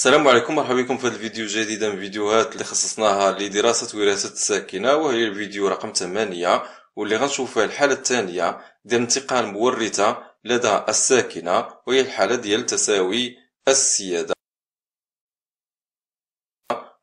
السلام عليكم مرحبا بكم في هذا الفيديو جديد من فيديوهات اللي خصصناها لدراسة وراثة الساكنة وهي الفيديو رقم 8 واللي غنشوف فيها الحالة الثانية ديال انتقال مورثة لدى الساكنة وهي الحالة ديال تساوي السيادة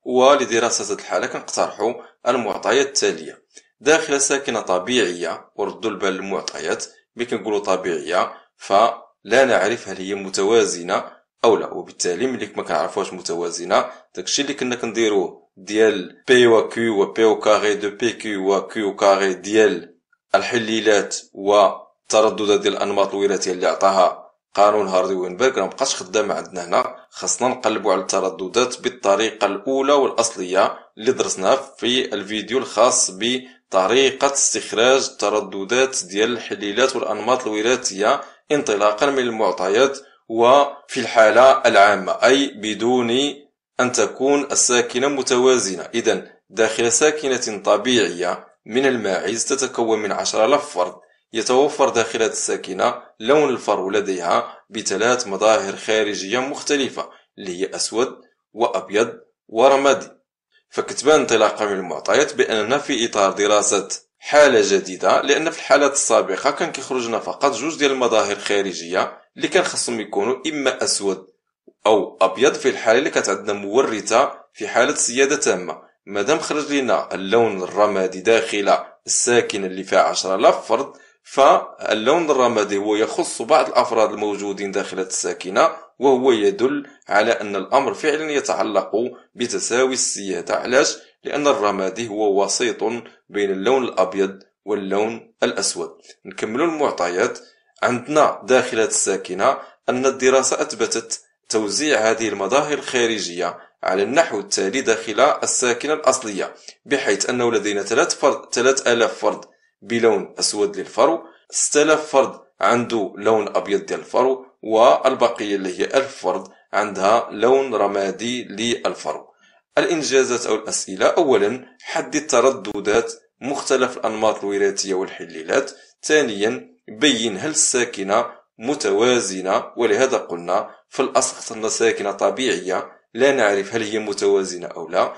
ولدراسة هذه الحالة كنقترحوا المعطيات التالية داخل ساكنة طبيعية وردوا البال للمعطيات ملي كنقولوا طبيعية فلا نعرف هل هي متوازنة او لا وبالتالي ملي ما كنعرفوهاش متوازنه داكشي اللي كنا كنديروه ديال بي و كيو و بي و كاري دو بي كيو و كيو كاري ديال الحليلات و الترددات ديال الانماط الوراثيه اللي عطاها قانون هاردي وينبرغ راه مابقاش خدامه عندنا هنا خصنا نقلبوا على الترددات بالطريقه الاولى والاصليه اللي درسناها في الفيديو الخاص بطريقه استخراج الترددات ديال الحليلات والانماط الوراثيه انطلاقا من المعطيات وفي الحالة العامة أي بدون أن تكون الساكنة متوازنة إذا داخل ساكنة طبيعية من الماعز تتكون من 10000 فرد يتوفر داخل الساكنة لون الفرو لديها بثلاث مظاهر خارجية مختلفة اللي هي أسود وأبيض ورمادي فكتبان انطلاقا من المعطيات بأننا في إطار دراسة حالة جديدة لأن في الحالات السابقة كان كيخرجنا فقط جوج ديال المظاهر الخارجية اللي كان خصهم يكونوا اما اسود او ابيض في الحاله اللي كانت عندنا مورثه في حاله سياده تامه مادام خرج لنا اللون الرمادي داخل الساكنه اللي فيها 10000 فرد فاللون الرمادي هو يخص بعض الافراد الموجودين داخل الساكنه وهو يدل على ان الامر فعلا يتعلق بتساوي السياده علاش لان الرمادي هو وسيط بين اللون الابيض واللون الاسود نكملوا المعطيات عندنا داخل هذه الساكنة أن الدراسة أثبتت توزيع هذه المظاهر الخارجية على النحو التالي داخل الساكنة الأصلية بحيث أنه لدينا 3000 فرد بلون أسود للفرو 6000 فرد عنده لون أبيض ديال الفرو والبقية اللي هي 1000 فرد عندها لون رمادي للفرو الإنجازات أو الأسئلة أولا حدد ترددات مختلف الأنماط الوراثية والحليلات ثانيا هل الساكنة متوازنة ولهذا قلنا في الأصل اخترنا ساكنة طبيعية لا نعرف هل هي متوازنة أو لا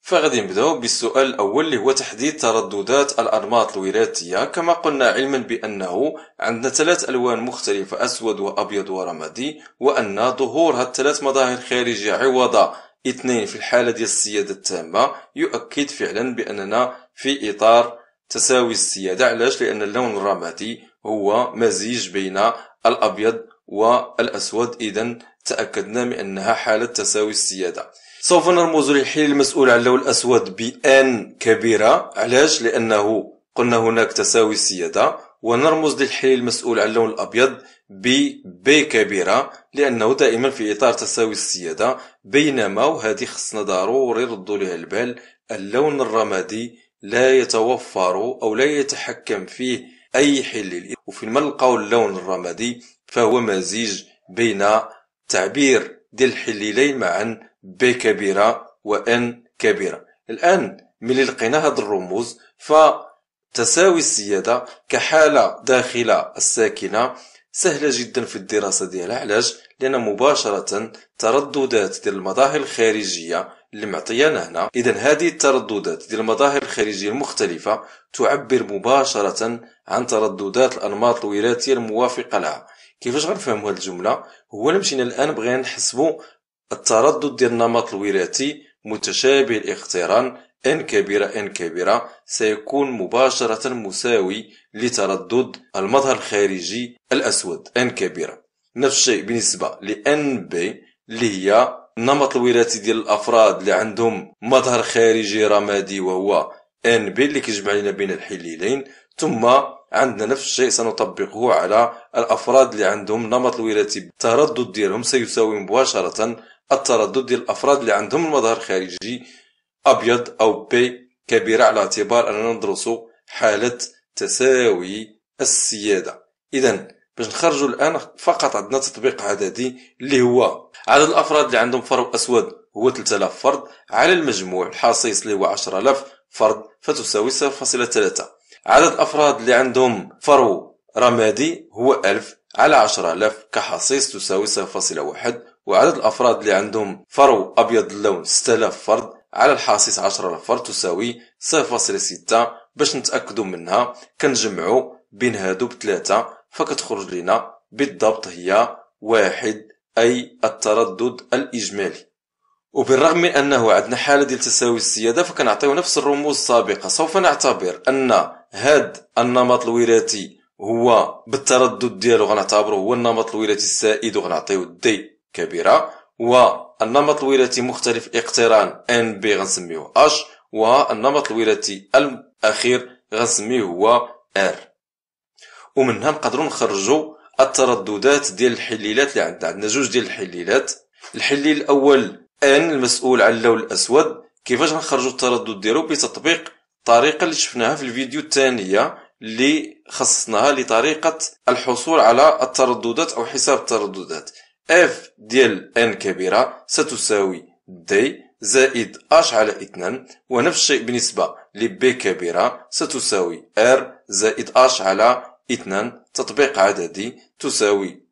فغادي نبداو بالسؤال الاول اللي هو تحديد ترددات الانماط الوراثيه كما قلنا علما بانه عندنا ثلاث الوان مختلفه اسود وابيض ورمادي وان ظهور هاد الثلاث مظاهر خارجيه عوض اثنين في الحاله ديال السياده التامه يؤكد فعلا باننا في اطار تساوي السياده علاش لان اللون الرمادي هو مزيج بين الأبيض والأسود إذا تأكدنا من أنها حالة تساوي السيادة سوف نرمز للحيل المسؤول عن اللون الأسود بأن كبيرة علاش لأنه قلنا هناك تساوي السيادة ونرمز للحيل المسؤول عن اللون الأبيض ب بي كبيرة لأنه دائما في إطار تساوي السيادة بينما وهذه خصنا ضروري نردوا لها البال اللون الرمادي لا يتوفر أو لا يتحكم فيه أي حل وفي نلقاو اللون الرمادي فهو مزيج بين تعبير ديال الحليلين معا ب كبيرة وان كبيرة الآن ملي لقينا هاد الرموز فتساوي السيادة كحالة داخلة الساكنة سهلة جدا في الدراسة ديالها علاش لأن مباشرة ترددات ديال المظاهر الخارجية اللي معطيانا هنا إذا هذه الترددات ديال المظاهر الخارجية المختلفة تعبر مباشرة عن ترددات الأنماط الوراثية الموافقة لها كيفاش غنفهموا هذه الجملة هو الا مشينا الآن بغينا نحسبوا التردد ديال النمط الوراثي متشابه الاقتران ان كبيرة ان كبيرة سيكون مباشرة مساوي لتردد المظهر الخارجي الأسود ان كبيرة نفس الشيء بالنسبة لان بي اللي هي نمط الوراثي ديال الافراد اللي عندهم مظهر خارجي رمادي وهو ان بي اللي كيجمع لنا بين الحليلين ثم عندنا نفس الشيء سنطبقه على الافراد اللي عندهم نمط الوراثي التردد ديالهم سيساوي مباشره التردد ديال الافراد اللي عندهم المظهر الخارجي ابيض او بي كبيره على اعتبار اننا ندرس حاله تساوي السياده اذا باش نخرجوا الان فقط عندنا تطبيق عددي اللي هو عدد الافراد اللي عندهم فرو اسود هو 3000 فرد على المجموع الحصيص اللي هو 10000 فرد فتساوي 0.3 عدد الافراد اللي عندهم فرو رمادي هو 1000 على 10000 كحصيص تساوي 0.1 وعدد الافراد اللي عندهم فرو ابيض اللون 6000 فرد على الحصيص 10000 فرد تساوي 0.6 باش نتاكدوا منها كنجمعوا بين هادو بثلاثة فكتخرج لنا بالضبط هي واحد أي التردد الإجمالي وبالرغم من أنه عندنا حالة ديال تساوي السيادة فكنعطيو نفس الرموز السابقة سوف نعتبر أن هاد النمط الوراثي هو بالتردد ديالو غنعتبره هو النمط الوراثي السائد وغنعطيو دي كبيرة والنمط الوراثي مختلف اقتران ان بي غنسميوه اش والنمط الوراثي الاخير غنسميه هو ار ومنها نقدروا نخرجوا الترددات ديال الحليلات اللي عندنا عندنا جوج ديال الحليلات الحليل الاول ان المسؤول على اللون الاسود كيفاش نخرجوا التردد ديالو بتطبيق الطريقه اللي شفناها في الفيديو الثانيه اللي خصصناها لطريقه الحصول على الترددات او حساب الترددات اف ديال ان كبيره ستساوي دي زائد اش على اثنان ونفس الشيء بالنسبه لبي كبيره ستساوي ار زائد اش على اثنان تطبيق عددي تساوي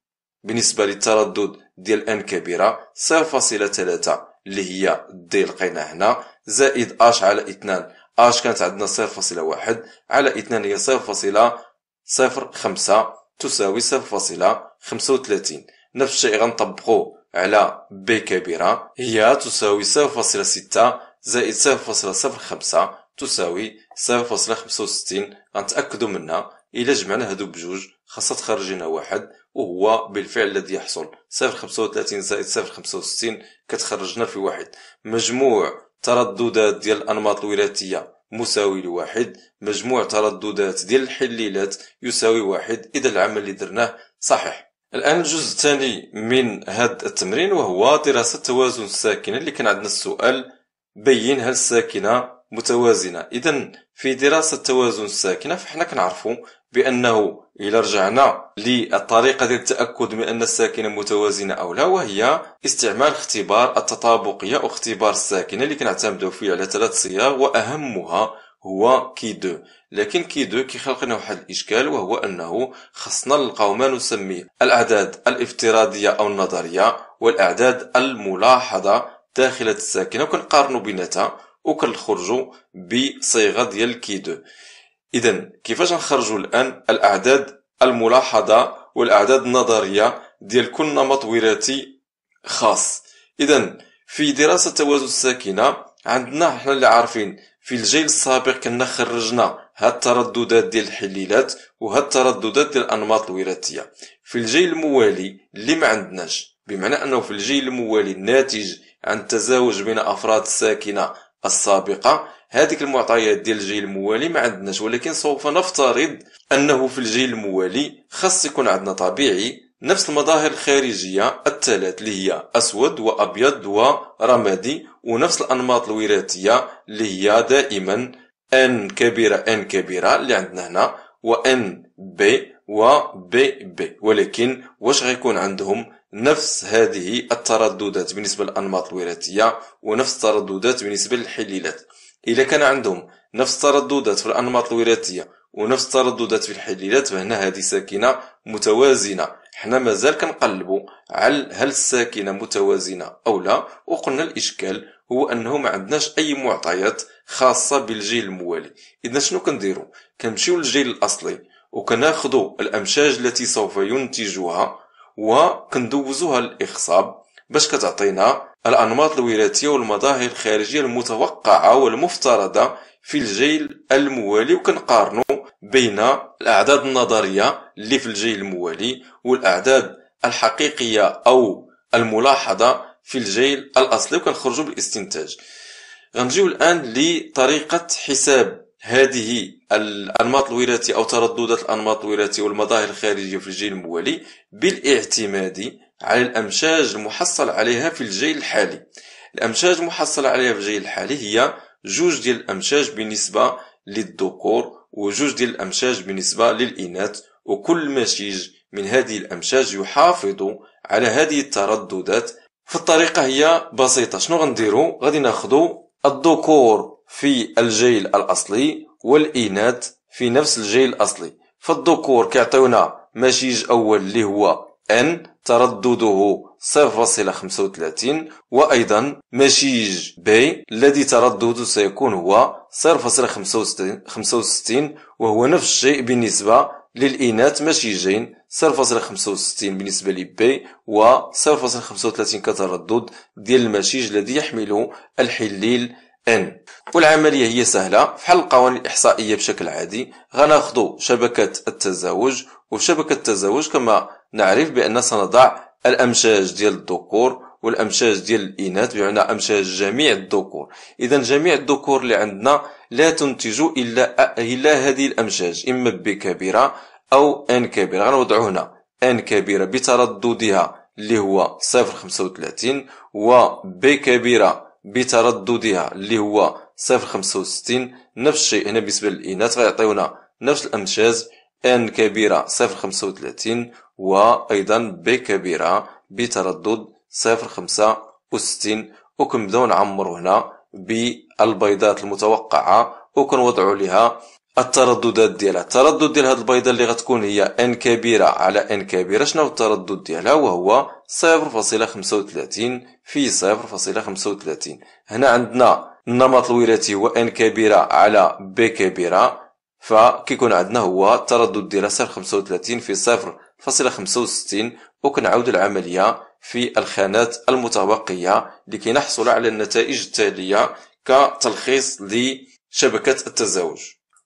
بالنسبة للتردد ديال ان كبيرة صفر فاصلة ثلاثة اللي هي دي لقينا هنا زائد اش على اثنان اش كانت عندنا صفر فاصلة واحد على اثنان هي صفر فاصلة صفر خمسة تساوي صفر فاصلة خمسة وثلاثين نفس الشيء غنطبقو على بي كبيرة هي تساوي صفر فاصلة ستة زائد صفر فاصلة صفر خمسة تساوي صفر فاصلة خمسة وستين غنتأكدو منها إلا جمعنا هادو بجوج خاصها تخرج لنا واحد وهو بالفعل الذي يحصل صفر خمسة وثلاثين زائد صفر خمسة وستين كتخرجنا في واحد مجموع ترددات ديال الأنماط الوراثية مساوي لواحد مجموع ترددات ديال الحليلات يساوي واحد إذا العمل اللي درناه صحيح الآن الجزء الثاني من هذا التمرين وهو دراسة توازن الساكنة اللي كان عندنا السؤال بين هل الساكنة متوازنة إذا في دراسة توازن الساكنة فحنا كنعرفوا بأنه إلى رجعنا للطريقة ديال التأكد من أن الساكنة متوازنة أو لا وهي استعمال اختبار التطابقية أو اختبار الساكنة اللي كنعتمدو فيه على ثلاث صيغ وأهمها هو كي دو لكن كي دو كيخلق لنا واحد الاشكال وهو انه خصنا نلقاو ما نسميه الاعداد الافتراضيه او النظريه والاعداد الملاحظه داخل الساكنه وكنقارنوا بيناتها وكنخرجوا بصيغه ديال كي دو إذا كيفاش نخرجوا الآن الأعداد الملاحظة والأعداد النظرية ديال كل نمط وراثي خاص إذا في دراسة التوازن الساكنة عندنا حنا اللي عارفين في الجيل السابق كنا خرجنا هاد الترددات ديال الحليلات وهاد الترددات ديال الانماط الوراثيه في الجيل الموالي اللي ما عندناش بمعنى انه في الجيل الموالي الناتج عن التزاوج بين افراد الساكنه السابقه هذيك المعطيات ديال الجيل الموالي ما عندناش ولكن سوف نفترض انه في الجيل الموالي خاص يكون عندنا طبيعي نفس المظاهر الخارجية الثلاث اللي هي أسود وأبيض ورمادي ونفس الأنماط الوراثية اللي هي دائما ان كبيرة ان كبيرة اللي عندنا هنا وان بي وبي بي ولكن واش غيكون عندهم نفس هذه الترددات بالنسبة للأنماط الوراثية ونفس الترددات بالنسبة للحليلات إذا كان عندهم نفس الترددات في الأنماط الوراثية ونفس الترددات في الحليلات فهنا هذه ساكنة متوازنة حنا مازال كنقلبوا على هل الساكنة متوازنة أو لا وقلنا الإشكال هو أنه ما عندناش أي معطيات خاصة بالجيل الموالي إذا شنو كنديرو كنمشيو للجيل الأصلي وكناخذوا الأمشاج التي سوف ينتجها وكندوزوها للإخصاب باش كتعطينا الأنماط الوراثية والمظاهر الخارجية المتوقعة والمفترضة في الجيل الموالي وكنقارنوا بين الأعداد النظرية اللي في الجيل الموالي والأعداد الحقيقية أو الملاحظة في الجيل الأصلي وكنخرجوا بالاستنتاج غنجيو الآن لطريقة حساب هذه الأنماط الوراثية أو ترددات الأنماط الوراثية والمظاهر الخارجية في الجيل الموالي بالاعتماد على الأمشاج المحصل عليها في الجيل الحالي الأمشاج المحصلة عليها في الجيل الحالي هي جوج ديال الأمشاج بالنسبة للذكور وجوج ديال الأمشاج بالنسبة للإناث وكل مشيج من هذه الأمشاج يحافظ على هذه الترددات فالطريقة هي بسيطة شنو غنديرو غادي ناخدو الذكور في الجيل الأصلي والإناث في نفس الجيل الأصلي فالذكور كيعطيونا مشيج أول اللي هو ان تردده 0.35 وأيضا مشيج بي الذي تردده سيكون هو 0.65 وهو نفس الشيء بالنسبة للإناث مشيجين 0.65 بالنسبة لبي و 0.35 كتردد ديال المشيج الذي يحمله الحليل ان والعمليه هي سهله فحال القوانين الاحصائيه بشكل عادي غناخذ شبكه التزاوج وشبكه التزاوج كما نعرف بأن سنضع الأمشاج ديال الذكور والأمشاج ديال الإناث بمعنى أمشاج جميع الذكور إذا جميع الذكور اللي عندنا لا تنتج إلا إلا هذه الأمشاج إما ب كبيرة أو ان كبيرة غنوضعو هنا ان كبيرة بترددها اللي هو 035 و ب كبيرة بترددها اللي هو 065 نفس الشيء هنا بالنسبة للإناث غيعطيونا نفس الأمشاج ان كبيرة 035 وأيضا كبيره بتردد 065 وكنبداو نعمرو هنا بالبيضات المتوقعة وكنوضعوا لها الترددات ديالها التردد ديال هاد البيضه اللي غتكون هي ان كبيره على ان كبيره شنو التردد ديالها وهو 0.35 في 0.35 هنا عندنا النمط الوراثي هو ان كبيره على ب كبيره فكيكون عندنا هو التردد ديالها 0.35 في صفر فاصلة خمسة وستين العملية في الخانات المتبقية لكي نحصل على النتائج التالية كتلخيص لشبكة التزاوج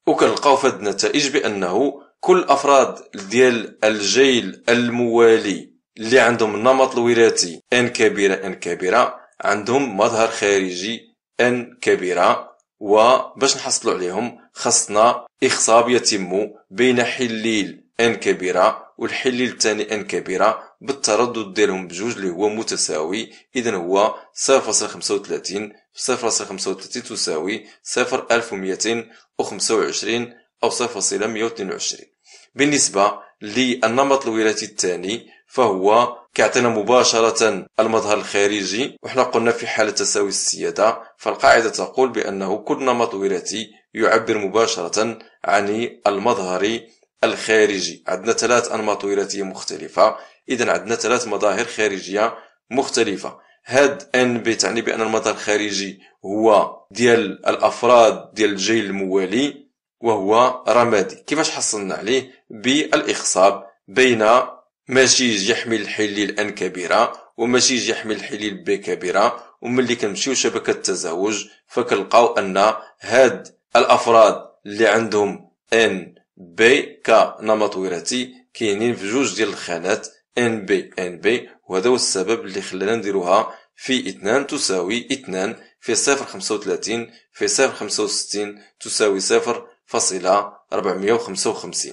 وكنلقاو في النتائج بأنه كل أفراد ديال الجيل الموالي اللي عندهم النمط الوراثي ان كبيرة ان كبيرة عندهم مظهر خارجي ان كبيرة وباش نحصلوا عليهم خصنا إخصاب يتم بين حليل ان كبيرة والحلي الثاني ان كبيرة بالتردد ديالهم بجوج اللي هو متساوي اذا هو 0.35 0.35 تساوي 0225 او 0.122 بالنسبة للنمط الوراثي الثاني فهو كيعطينا مباشرة المظهر الخارجي وحنا قلنا في حالة تساوي السيادة فالقاعدة تقول بأنه كل نمط وراثي يعبر مباشرة عن المظهر الخارجي عندنا ثلاث أنماط وراثية مختلفة إذا عندنا ثلاث مظاهر خارجية مختلفة هاد ان بي تعني بان المظهر الخارجي هو ديال الافراد ديال الجيل الموالي وهو رمادي كيفاش حصلنا عليه بالاخصاب بين مشيج يحمل الحليل ان كبيره ومشيج يحمل الحليل بي كبيره وملي كنمشيو شبكه التزاوج فكنلقاو ان هاد الافراد اللي عندهم ان ب ك نمط وراثي كاينين في جوج ديال الخانات ان بي ان بي وهذا هو السبب اللي خلانا نديروها في اثنان تساوي اثنان في صفر خمسة وثلاثين في صفر خمسة وستين تساوي صفر فاصلة ربعمية وخمسة وخمسين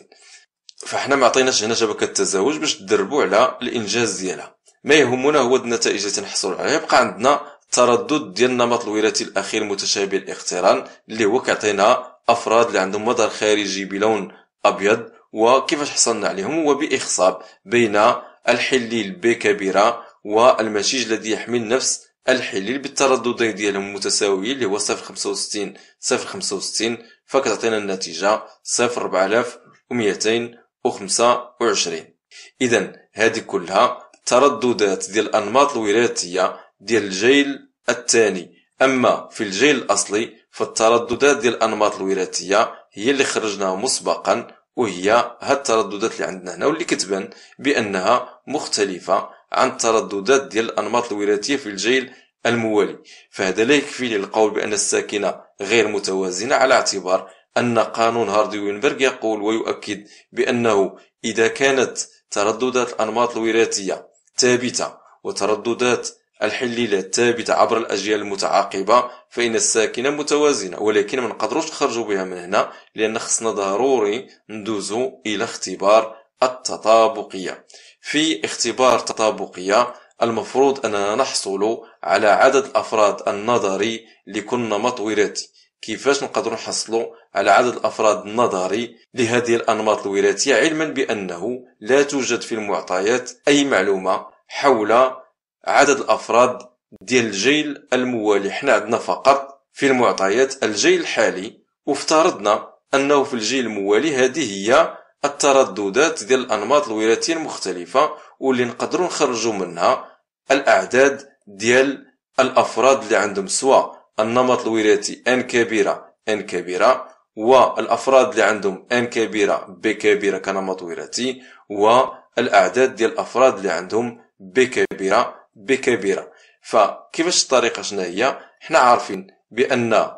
فاحنا ما عطيناش هنا شبكة التزاوج باش تدربوا على الانجاز ديالها ما يهمنا هو النتائج اللي تنحصل عليها يبقى عندنا تردد ديال النمط الوراثي الاخير متشابه الاقتران اللي هو كيعطينا أفراد اللي عندهم مظهر خارجي بلون أبيض وكيفاش حصلنا عليهم هو بإخصاب بين الحليل ب كبيره والمشيج الذي يحمل نفس الحليل بالترددين ديالهم المتساويين اللي هو 065 065 فكتعطينا النتيجة 04225 إذا هذه كلها ترددات ديال الأنماط الوراثية ديال الجيل الثاني أما في الجيل الأصلي فالترددات ديال الانماط الوراثيه هي اللي خرجناها مسبقا وهي هاد الترددات اللي عندنا هنا واللي كتبان بانها مختلفه عن الترددات ديال الانماط الوراثيه في الجيل الموالي فهذا لا يكفي للقول بان الساكنه غير متوازنه على اعتبار ان قانون هاردي وينبرغ يقول ويؤكد بانه اذا كانت ترددات الانماط الوراثيه ثابته وترددات الحليلة الثابتة عبر الأجيال المتعاقبة فإن الساكنة متوازنة ولكن ما نقدروش نخرجوا بها من هنا لأن خصنا ضروري ندوزوا إلى اختبار التطابقية في اختبار التطابقية المفروض أننا نحصل على عدد الأفراد النظري لكل نمط وراثي كيفاش نقدر نحصلوا على عدد الافراد النظري لهذه الانماط الوراثيه علما بانه لا توجد في المعطيات اي معلومه حول عدد الأفراد ديال الجيل الموالي حنا عندنا فقط في المعطيات الجيل الحالي وافترضنا أنه في الجيل الموالي هذه هي الترددات ديال الأنماط الوراثية المختلفة واللي نقدروا نخرجوا منها الأعداد ديال الأفراد اللي عندهم سواء النمط الوراثي ان كبيرة ان كبيرة والافراد اللي عندهم ان كبيره بي كبيره كنمط وراثي والاعداد ديال الافراد اللي عندهم بي كبيره بكبيرة فكيفاش الطريقة شنا هي حنا عارفين بأن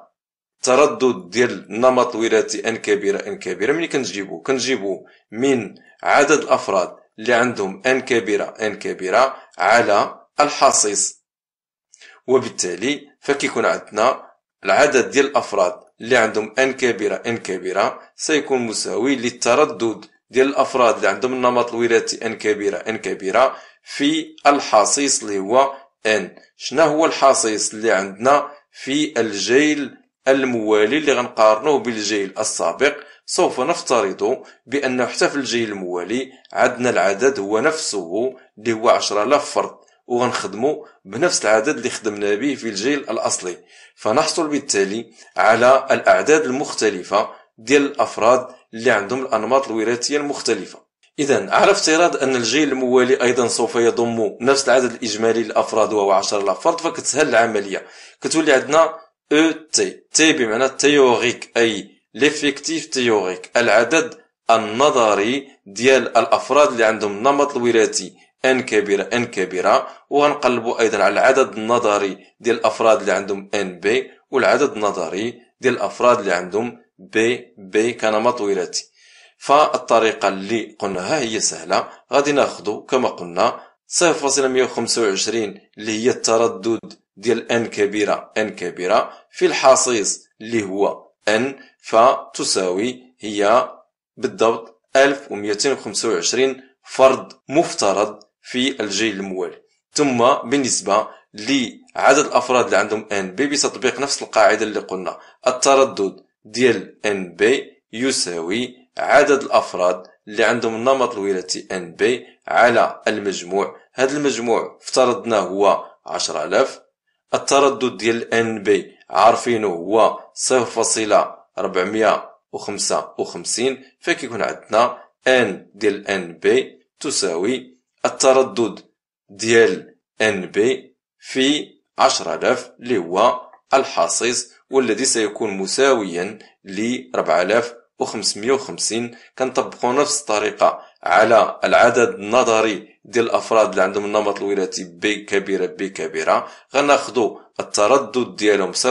تردد ديال النمط الوراثي ان كبيرة ان كبيرة ملي كنجيبو كنجيبو من عدد الافراد اللي عندهم ان كبيرة ان كبيرة على الحصيص وبالتالي فكيكون عندنا العدد ديال الافراد اللي عندهم ان كبيرة ان كبيرة سيكون مساوي للتردد ديال الافراد اللي عندهم النمط الوراثي ان كبيرة ان كبيرة في الحصيص اللي هو ان شنو هو الحصيص اللي عندنا في الجيل الموالي اللي غنقارنوه بالجيل السابق سوف نفترض بأن حتى في الجيل الموالي عندنا العدد هو نفسه اللي هو 10000 فرد وغنخدموا بنفس العدد اللي خدمنا به في الجيل الأصلي فنحصل بالتالي على الأعداد المختلفة ديال الأفراد اللي عندهم الأنماط الوراثية المختلفة إذا على افتراض أن الجيل الموالي أيضا سوف يضم نفس العدد الإجمالي للأفراد وهو عشرة الأفراد فكتسهل العملية كتولي عندنا او تي تي بمعنى تيوريك أي ليفيكتيف تيوريك العدد النظري ديال الأفراد اللي عندهم نمط الوراثي ان كبيرة ان كبيرة وغنقلبوا أيضا على العدد النظري ديال الأفراد اللي عندهم ان بي والعدد النظري ديال الأفراد اللي عندهم بي بي كنمط وراثي فالطريقة اللي قلناها هي سهلة غادي ناخدو كما قلنا 0.125 اللي هي التردد ديال n كبيرة n كبيرة في الحصيص اللي هو n فتساوي هي بالضبط 1225 فرد مفترض في الجيل الموالي ثم بالنسبة لعدد الأفراد اللي عندهم n بي بتطبيق نفس القاعدة اللي قلنا التردد ديال n بي يساوي عدد الافراد اللي عندهم النمط الوراثي ان بي على المجموع هذا المجموع افترضنا هو 10000 التردد ديال ان بي عارفينه هو 0.455 فكيكون عندنا ان ديال ان بي تساوي التردد ديال ان بي في 10000 اللي هو الحصيص والذي سيكون مساويا ل 4000 و 550 كنطبقو نفس الطريقة على العدد النظري ديال الافراد اللي عندهم النمط الوراثي بي كبيرة بي كبيرة غناخدو التردد ديالهم 0.4225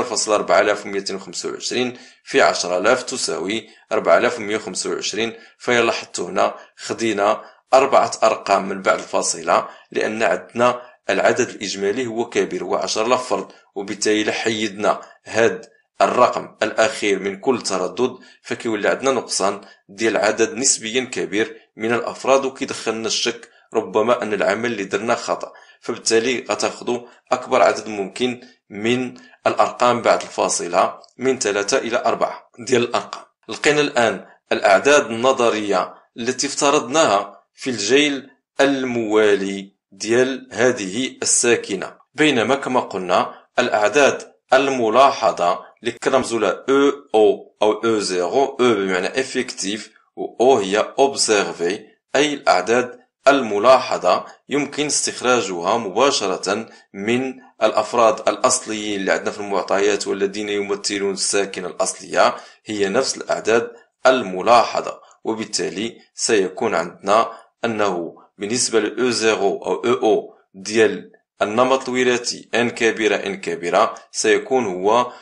في 10000 تساوي 4125 فيا لاحظتوا هنا خدينا اربعة ارقام من بعد الفاصلة لان عندنا العدد الاجمالي هو كبير هو 10000 فرد وبالتالي حيدنا هاد الرقم الأخير من كل تردد فكيولي عندنا نقصان ديال عدد نسبيا كبير من الأفراد وكيدخلنا الشك ربما أن العمل اللي درنا خطأ فبالتالي غتاخدو أكبر عدد ممكن من الأرقام بعد الفاصلة من 3 إلى 4 ديال الأرقام لقينا الآن الأعداد النظرية التي افترضناها في الجيل الموالي ديال هذه الساكنة بينما كما قلنا الأعداد الملاحظة اللي كنرمزو لها او او او او زيرو او بمعنى افكتيف و او هي اوبزيرفي اي الاعداد الملاحظة يمكن استخراجها مباشرة من الأفراد الأصليين اللي عندنا في المعطيات والذين يمثلون الساكنة الأصلية هي نفس الأعداد الملاحظة وبالتالي سيكون عندنا أنه بالنسبة ل او زيرو أو او ديال النمط الوراثي ان كبيرة ان كبيرة سيكون هو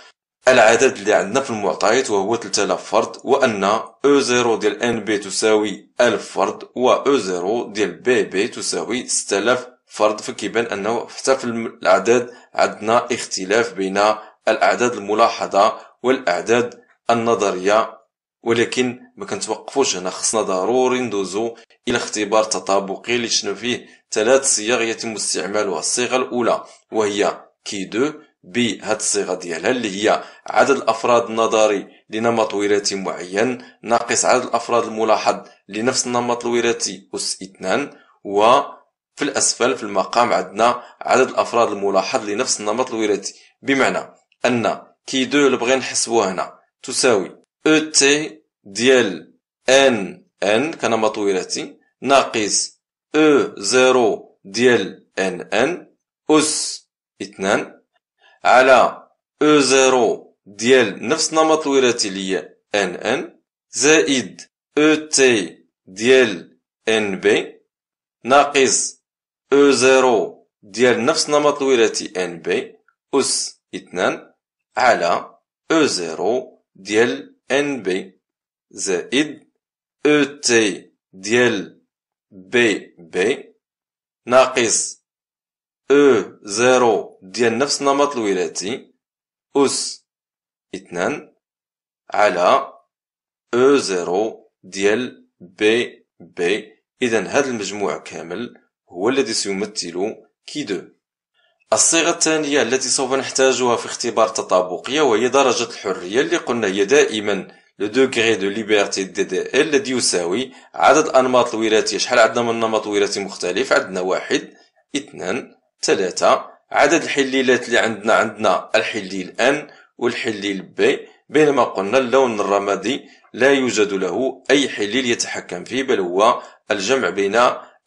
العدد اللي عندنا في المعطيات وهو 3000 فرد وان او E0 ديال ان بي تساوي 1000 فرد و او 0 ديال بي بي تساوي 6000 فرد فكيبان أنه حتى في الأعداد عندنا اختلاف بين الأعداد الملاحظة والأعداد النظرية ولكن ما كنتوقفوش هنا خصنا ضروري ندوزو الى اختبار تطابقي اللي شنو فيه ثلاث صيغ يتم استعمالها الصيغه الاولى وهي كي دو بهاد الصيغه ديالها اللي هي عدد الافراد النظري لنمط وراثي معين ناقص عدد الافراد الملاحظ لنفس النمط الوراثي اس اثنان وفي الاسفل في المقام عندنا عدد الافراد الملاحظ لنفس النمط الوراثي بمعنى ان كي دو اللي بغينا نحسبوها هنا تساوي او e تي ديال ان ان كنمط وراثي ناقص او e زيرو ديال ان ان اس اثنان على او زيرو ديال نفس النمط الوراثي ان ان زائد او تي ديال ان بي ناقص او زيرو ديال نفس النمط الوراثي ان بي اس اثنان على او زيرو ديال ان بي زائد او تي ديال بي بي ناقص او زيرو ديال نفس النمط الوراثي أس اثنان على أو زيرو ديال بي بي إذا هذا المجموع كامل هو الذي سيمثل كي دو الصيغة الثانية التي سوف نحتاجها في اختبار التطابقية وهي درجة الحرية اللي قلنا هي دائما لو دوغري دو ليبرتي دي دي ال الذي يساوي عدد الانماط الوراثية شحال عندنا من نمط وراثي مختلف عندنا واحد اثنان ثلاثة عدد الحليلات اللي عندنا عندنا الحليل ان والحليل بي بينما قلنا اللون الرمادي لا يوجد له أي حليل يتحكم فيه بل هو الجمع بين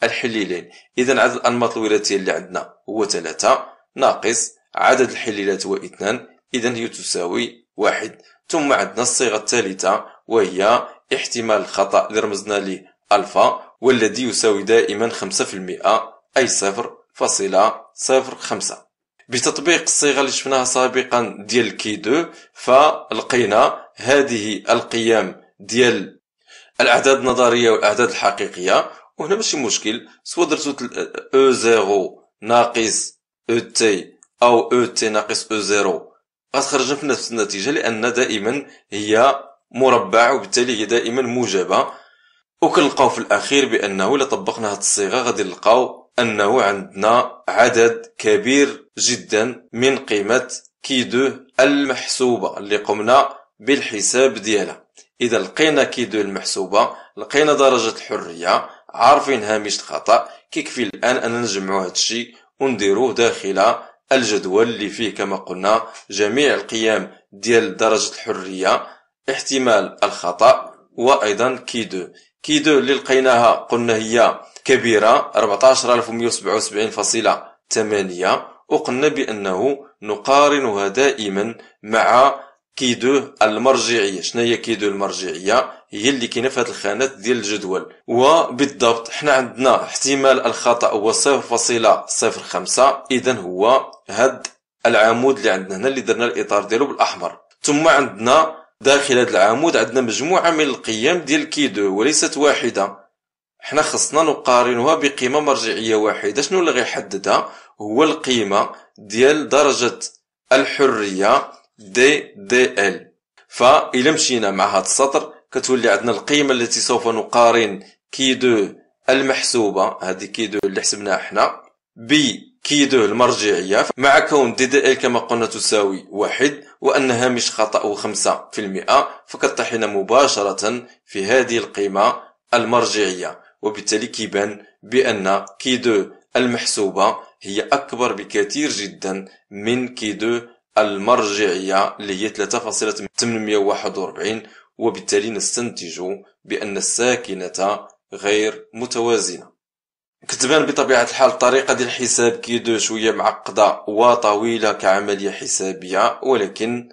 الحليلين إذا عدد الأنماط الوراثية اللي عندنا هو ثلاثة ناقص عدد الحليلات هو اثنان إذا هي تساوي واحد ثم عندنا الصيغة الثالثة وهي احتمال الخطأ اللي رمزنا له ألفا والذي يساوي دائما خمسة في المئة أي صفر فاصلة صفر خمسة بتطبيق الصيغة اللي شفناها سابقا ديال كي دو فلقينا هذه القيم ديال الأعداد النظرية والأعداد الحقيقية وهنا ماشي مشكل سوا درتو او زيرو ناقص او تي او او تي ناقص او زيرو غتخرجنا في نفس النتيجة لأن دائما هي مربع وبالتالي هي دائما موجبة وكنلقاو في الأخير بأنه إلا طبقنا هاد الصيغة غادي نلقاو أنه عندنا عدد كبير جدا من قيمة دو المحسوبة اللي قمنا بالحساب ديالها إذا لقينا دو المحسوبة لقينا درجة الحرية عارفين هامش الخطأ كيكفي الآن أن نجمعو هادشي ونديروه داخل الجدول اللي فيه كما قلنا جميع القيم ديال درجة الحرية احتمال الخطأ وأيضا كي دو اللي لقيناها قلنا هي كبيرة 14177.8 وقلنا بأنه نقارنها دائما مع كيدو المرجعية شنو هي كيدو المرجعية هي اللي كاينه في هذه الخانات ديال الجدول وبالضبط حنا عندنا احتمال الخطأ هو 0.05 اذا هو هاد العمود اللي عندنا هنا اللي درنا الاطار ديالو بالاحمر ثم عندنا داخل هذا العمود عندنا مجموعه من القيم ديال كيدو وليست واحده حنا خصنا نقارنها بقيمه مرجعيه واحده شنو اللي غيحددها هو القيمه ديال درجه الحريه دي دي ال فإلا مشينا مع هذا السطر كتولي عندنا القيمه التي سوف نقارن كي دو المحسوبه هذه كي دو اللي حسبناها حنا ب كي دو المرجعيه مع كون دي دي ال كما قلنا تساوي واحد وان هامش خطا هو في المئة لنا مباشره في هذه القيمه المرجعيه وبالتالي كيبان بأن كي دو المحسوبة هي أكبر بكثير جدا من كي دو المرجعية اللي هي 3.841 وبالتالي نستنتج بأن الساكنة غير متوازنة كتبان بطبيعة الحال الطريقة ديال الحساب كيدو شوية معقدة وطويلة كعملية حسابية ولكن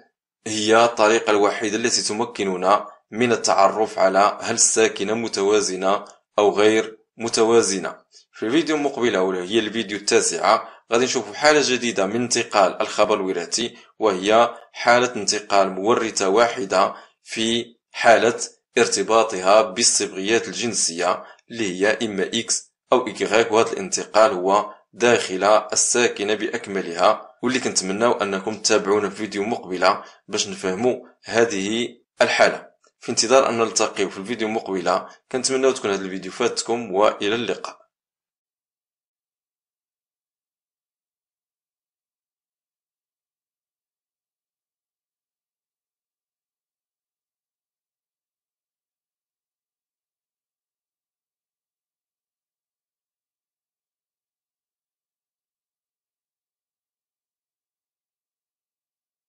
هي الطريقة الوحيدة التي تمكننا من التعرف على هل الساكنة متوازنة أو غير متوازنة في الفيديو المقبله ولا هي الفيديو التاسعة غادي نشوفوا حالة جديدة من انتقال الخبر الوراثي وهي حالة انتقال مورثة واحدة في حالة ارتباطها بالصبغيات الجنسية اللي هي إما إكس أو إكغاك وهذا الانتقال هو داخلة الساكنة بأكملها واللي كنتمناو أنكم تتابعونا في فيديو مقبلة باش نفهموا هذه الحالة في انتظار ان نلتقيو في الفيديو المقبله كنتمنى تكون هذا الفيديو فاتكم والى اللقاء